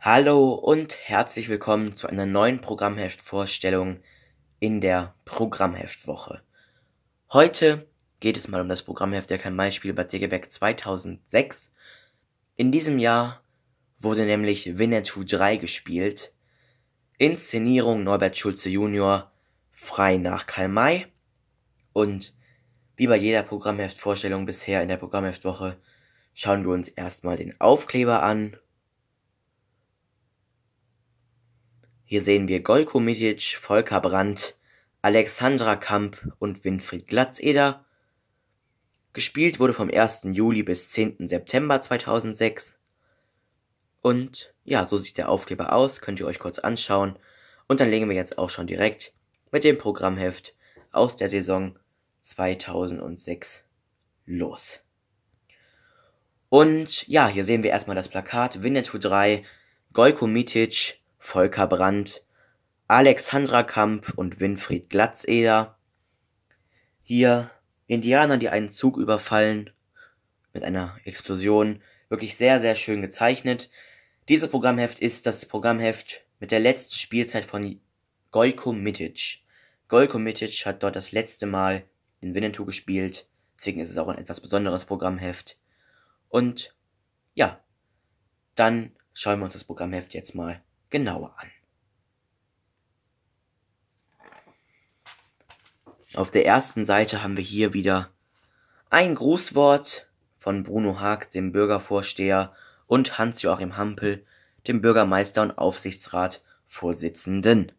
Hallo und herzlich willkommen zu einer neuen Programmheftvorstellung in der Programmheftwoche. Heute geht es mal um das Programmheft der Kamai-Spiele bei Tegebeck 2006. In diesem Jahr wurde nämlich Winnetou 3 gespielt. Inszenierung Norbert Schulze Junior, frei nach Karl May. Und wie bei jeder Programmheftvorstellung bisher in der Programmheftwoche schauen wir uns erstmal den Aufkleber an Hier sehen wir Golko Mitic, Volker Brandt, Alexandra Kamp und Winfried Glatzeder. Gespielt wurde vom 1. Juli bis 10. September 2006. Und ja, so sieht der Aufkleber aus, könnt ihr euch kurz anschauen. Und dann legen wir jetzt auch schon direkt mit dem Programmheft aus der Saison 2006 los. Und ja, hier sehen wir erstmal das Plakat Winnetou 3, Golko Mitic, Volker Brandt, Alexandra Kamp und Winfried Glatzeder. Hier Indianer, die einen Zug überfallen mit einer Explosion. Wirklich sehr, sehr schön gezeichnet. Dieses Programmheft ist das Programmheft mit der letzten Spielzeit von Gojko Mitic. Gojko Mitic hat dort das letzte Mal den Winnetou gespielt. Deswegen ist es auch ein etwas besonderes Programmheft. Und ja, dann schauen wir uns das Programmheft jetzt mal genauer an. Auf der ersten Seite haben wir hier wieder ein Grußwort von Bruno Haag, dem Bürgervorsteher, und Hans-Joachim Hampel, dem Bürgermeister und Aufsichtsratvorsitzenden.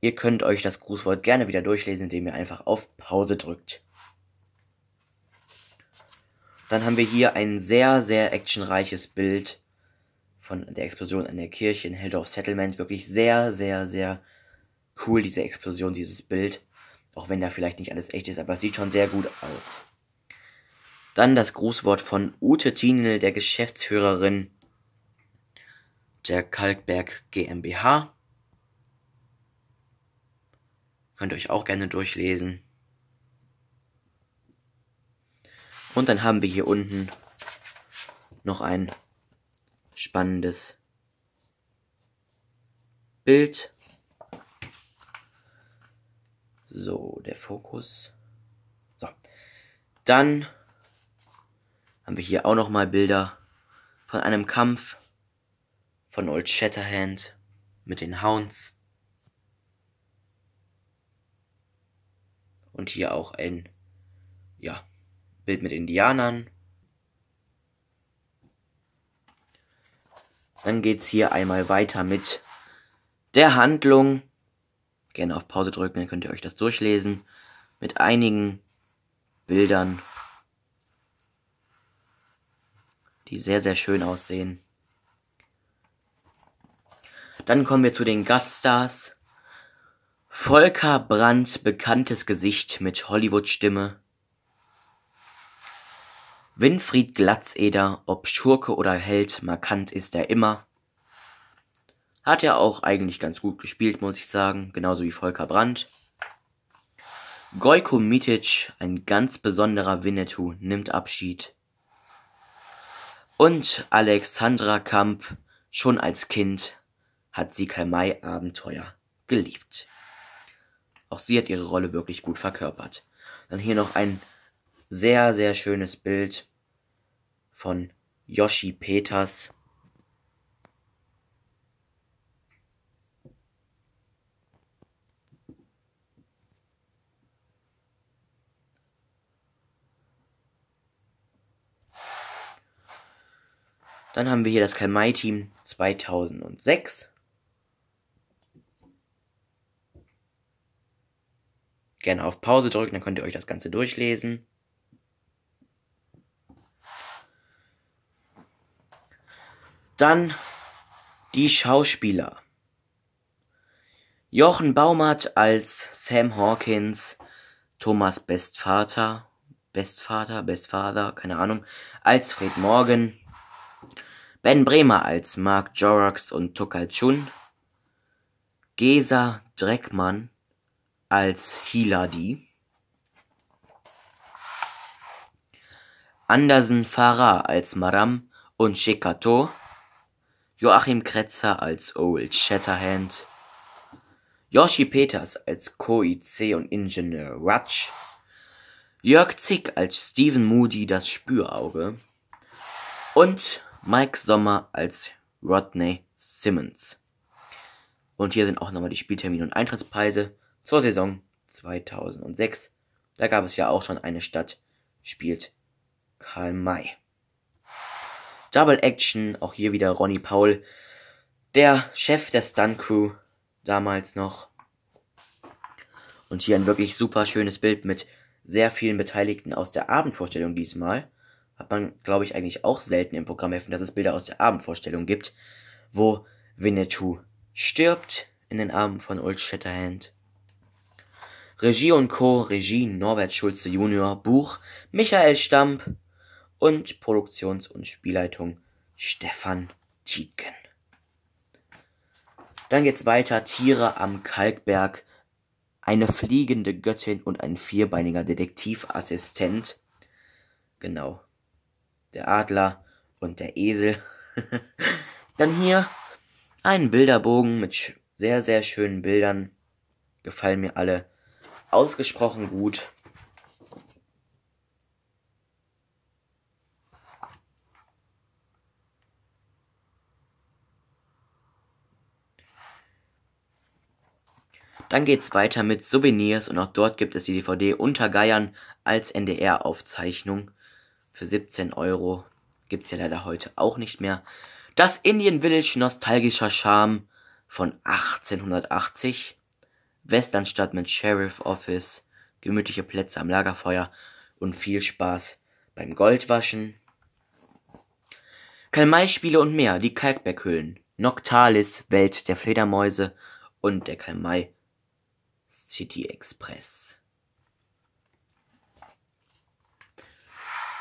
Ihr könnt euch das Grußwort gerne wieder durchlesen, indem ihr einfach auf Pause drückt. Dann haben wir hier ein sehr, sehr actionreiches Bild von der Explosion an der Kirche in Heldorf Settlement. Wirklich sehr, sehr, sehr cool, diese Explosion, dieses Bild. Auch wenn da vielleicht nicht alles echt ist, aber es sieht schon sehr gut aus. Dann das Grußwort von Ute Tienel, der Geschäftsführerin der Kalkberg GmbH. Könnt ihr euch auch gerne durchlesen. Und dann haben wir hier unten noch ein spannendes Bild. So, der Fokus. So. Dann haben wir hier auch nochmal Bilder von einem Kampf von Old Shatterhand mit den Hounds. Und hier auch ein, ja, Bild mit Indianern. Dann geht's hier einmal weiter mit der Handlung. Gerne auf Pause drücken, dann könnt ihr euch das durchlesen. Mit einigen Bildern, die sehr, sehr schön aussehen. Dann kommen wir zu den Gaststars. Volker Brandt, bekanntes Gesicht mit Hollywood-Stimme. Winfried Glatzeder, ob Schurke oder Held, markant ist er immer. Hat er auch eigentlich ganz gut gespielt, muss ich sagen, genauso wie Volker Brandt. Goiko Mitic, ein ganz besonderer Winnetou, nimmt Abschied. Und Alexandra Kamp, schon als Kind, hat sie Mai Abenteuer geliebt. Auch sie hat ihre Rolle wirklich gut verkörpert. Dann hier noch ein sehr, sehr schönes Bild von Yoshi Peters. Dann haben wir hier das Kalmai Team 2006. Gerne auf Pause drücken, dann könnt ihr euch das Ganze durchlesen. Dann die Schauspieler. Jochen Baumert als Sam Hawkins, Thomas Bestvater, Bestvater, Bestvater, keine Ahnung, als Fred Morgan, Ben Bremer als Mark Jorax und Tukal Chun, Gesa Dreckmann als Hiladi, Andersen Farah als Maram und Shekato, Joachim Kretzer als Old Shatterhand, Yoshi Peters als Co-IC und Ingenieur Rutsch, Jörg Zick als Steven Moody das Spürauge und Mike Sommer als Rodney Simmons. Und hier sind auch nochmal die Spieltermine und Eintrittspreise zur Saison 2006. Da gab es ja auch schon eine Stadt, spielt Karl May. Double Action, auch hier wieder Ronnie Paul, der Chef der Stunt Crew damals noch. Und hier ein wirklich super schönes Bild mit sehr vielen Beteiligten aus der Abendvorstellung diesmal. Hat man, glaube ich, eigentlich auch selten im Programm helfen, dass es Bilder aus der Abendvorstellung gibt, wo Winnetou stirbt in den Armen von Old Shatterhand. Regie und Co. Regie Norbert Schulze Jr. Buch Michael Stamp und Produktions- und Spielleitung Stefan Tietgen. Dann geht's weiter. Tiere am Kalkberg. Eine fliegende Göttin und ein vierbeiniger Detektivassistent. Genau. Der Adler und der Esel. Dann hier ein Bilderbogen mit sehr, sehr schönen Bildern. Gefallen mir alle ausgesprochen gut. Dann geht's weiter mit Souvenirs und auch dort gibt es die DVD Untergeiern als NDR-Aufzeichnung. Für 17 Euro gibt's ja leider heute auch nicht mehr. Das Indian Village nostalgischer Charme von 1880. Westernstadt mit Sheriff Office, gemütliche Plätze am Lagerfeuer und viel Spaß beim Goldwaschen. Kalmai-Spiele und mehr, die Kalkberghöhlen, Noctalis, Welt der Fledermäuse und der Kalmai City Express.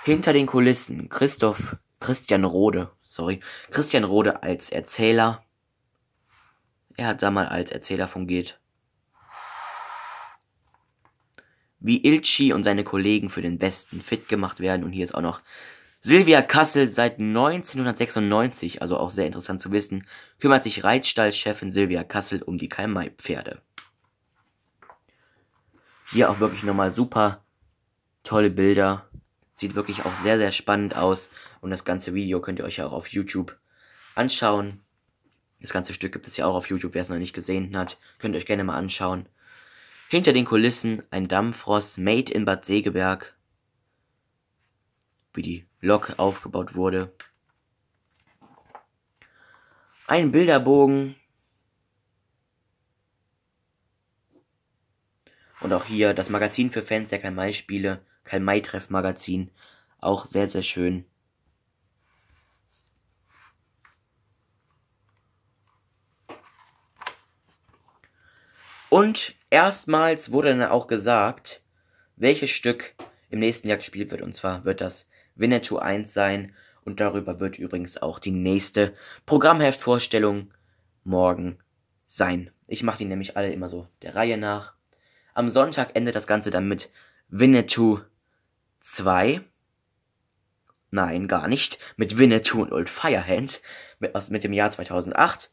Hinter den Kulissen Christoph Christian Rode, sorry, Christian Rode als Erzähler. Er hat da mal als Erzähler fungiert. Wie Ilchi und seine Kollegen für den Westen fit gemacht werden und hier ist auch noch Silvia Kassel seit 1996, also auch sehr interessant zu wissen, kümmert sich Reitstallchefin Silvia Kassel um die karl pferde hier auch wirklich nochmal super tolle Bilder. Sieht wirklich auch sehr, sehr spannend aus. Und das ganze Video könnt ihr euch ja auch auf YouTube anschauen. Das ganze Stück gibt es ja auch auf YouTube, wer es noch nicht gesehen hat. Könnt ihr euch gerne mal anschauen. Hinter den Kulissen ein Dampfross made in Bad Segeberg. Wie die Lok aufgebaut wurde. Ein Bilderbogen Und auch hier das Magazin für Fans der Karl-May-Spiele, Karl-May-Treff-Magazin, auch sehr, sehr schön. Und erstmals wurde dann auch gesagt, welches Stück im nächsten Jahr gespielt wird. Und zwar wird das Winnetou 1 sein. Und darüber wird übrigens auch die nächste Programmheftvorstellung morgen sein. Ich mache die nämlich alle immer so der Reihe nach. Am Sonntag endet das Ganze dann mit Winnetou 2. Nein, gar nicht. Mit Winnetou und Old Firehand. Mit, aus, mit dem Jahr 2008.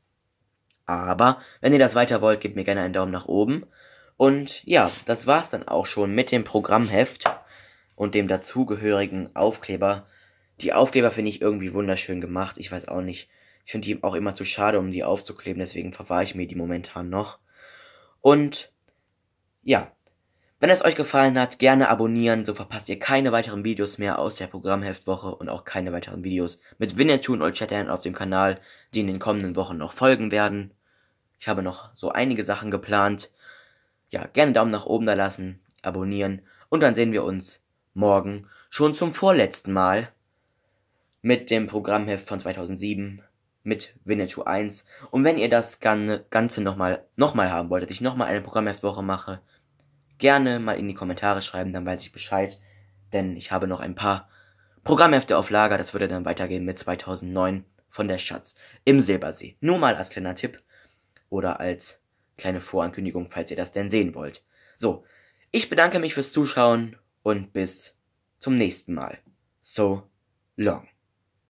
Aber, wenn ihr das weiter wollt, gebt mir gerne einen Daumen nach oben. Und ja, das war's dann auch schon mit dem Programmheft und dem dazugehörigen Aufkleber. Die Aufkleber finde ich irgendwie wunderschön gemacht. Ich weiß auch nicht. Ich finde die auch immer zu schade, um die aufzukleben. Deswegen verwahre ich mir die momentan noch. Und ja, wenn es euch gefallen hat, gerne abonnieren, so verpasst ihr keine weiteren Videos mehr aus der Programmheftwoche und auch keine weiteren Videos mit Winnetou und Old Shatterhand auf dem Kanal, die in den kommenden Wochen noch folgen werden. Ich habe noch so einige Sachen geplant. Ja, gerne Daumen nach oben da lassen, abonnieren und dann sehen wir uns morgen schon zum vorletzten Mal mit dem Programmheft von 2007 mit Winnetou 1. Und wenn ihr das Ganze nochmal noch mal haben wollt, dass ich nochmal eine Programmheftwoche mache, gerne mal in die Kommentare schreiben, dann weiß ich Bescheid. Denn ich habe noch ein paar Programmhefte auf Lager. Das würde dann weitergehen mit 2009 von der Schatz im Silbersee. Nur mal als kleiner Tipp oder als kleine Vorankündigung, falls ihr das denn sehen wollt. So, ich bedanke mich fürs Zuschauen und bis zum nächsten Mal. So long.